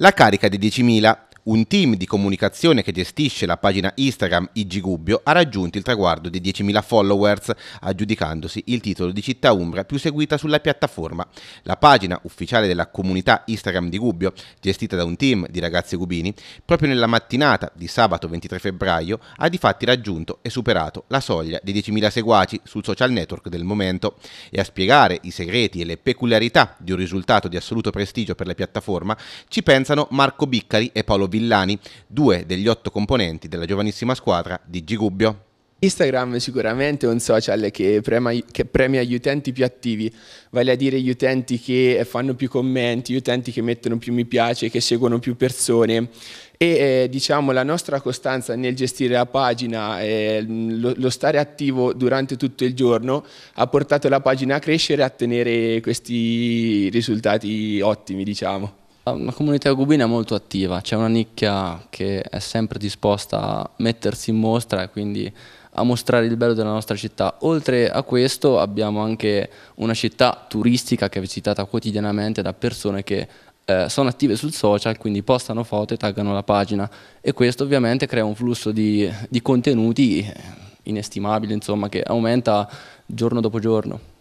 la carica di 10.000 un team di comunicazione che gestisce la pagina Instagram IG Gubbio ha raggiunto il traguardo di 10.000 followers, aggiudicandosi il titolo di città umbra più seguita sulla piattaforma. La pagina ufficiale della comunità Instagram di Gubbio, gestita da un team di ragazzi gubini, proprio nella mattinata di sabato 23 febbraio ha difatti raggiunto e superato la soglia di 10.000 seguaci sul social network del momento e a spiegare i segreti e le peculiarità di un risultato di assoluto prestigio per la piattaforma ci pensano Marco Biccari e Paolo Villani, due degli otto componenti della giovanissima squadra di Gigubbio. Instagram è sicuramente un social che premia, che premia, gli utenti più attivi, vale a dire gli utenti che fanno più commenti, gli utenti che mettono più mi piace, che seguono più persone e eh, diciamo la nostra costanza nel gestire la pagina, eh, lo, lo, stare attivo durante tutto il giorno ha portato la pagina a crescere e a ottenere questi risultati ottimi diciamo. La eh, comunità Gubina è molto attiva, c'è una nicchia che è sempre disposta a mettersi in mostra e quindi a mostrare il bello della nostra città. Oltre a questo abbiamo anche una città turistica che è visitata quotidianamente da persone che eh, sono attive sul social, quindi postano foto e taggano la pagina e questo ovviamente crea un flusso di, di contenuti inestimabile, insomma, che aumenta giorno dopo giorno.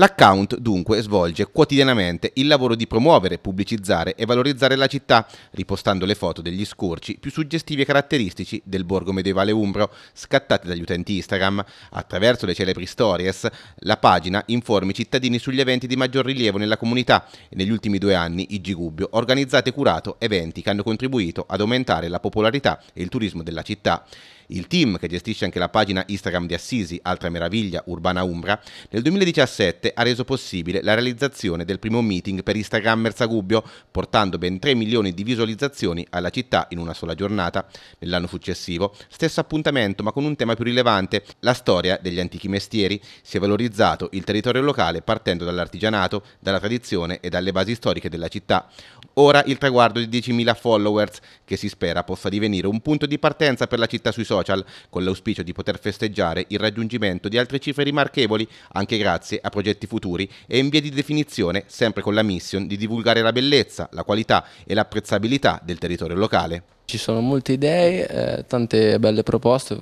L'account dunque svolge quotidianamente il lavoro di promuovere, pubblicizzare e valorizzare la città, ripostando le foto degli scorci più suggestivi e caratteristici del borgo medievale umbro, scattate dagli utenti Instagram. Attraverso le celebri stories, la pagina informa i cittadini sugli eventi di maggior rilievo nella comunità e negli ultimi due anni IG Gubbio ha organizzato e curato eventi che hanno contribuito ad aumentare la popolarità e il turismo della città il team che gestisce anche la pagina Instagram di Assisi, altra meraviglia, Urbana Umbra, nel 2017 ha reso possibile la realizzazione del primo meeting per Instagrammer Sagubbio, portando ben 3 milioni di visualizzazioni alla città in una sola giornata. Nell'anno successivo, stesso appuntamento ma con un tema più rilevante, la storia degli antichi mestieri. Si è valorizzato il territorio locale partendo dall'artigianato, dalla tradizione e dalle basi storiche della città. Ora il traguardo di 10.000 followers, che si spera possa divenire un punto di partenza per la città sui social social, con l'auspicio di poter festeggiare il raggiungimento di altre cifre rimarchevoli, anche grazie a progetti futuri e in via di definizione, sempre con la mission di divulgare la bellezza, la qualità e l'apprezzabilità del territorio locale. Ci sono molte idee, eh, tante belle proposte,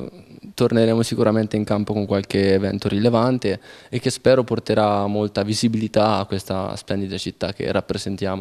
torneremo sicuramente in campo con qualche evento rilevante e che spero porterà molta visibilità a questa splendida città che rappresentiamo.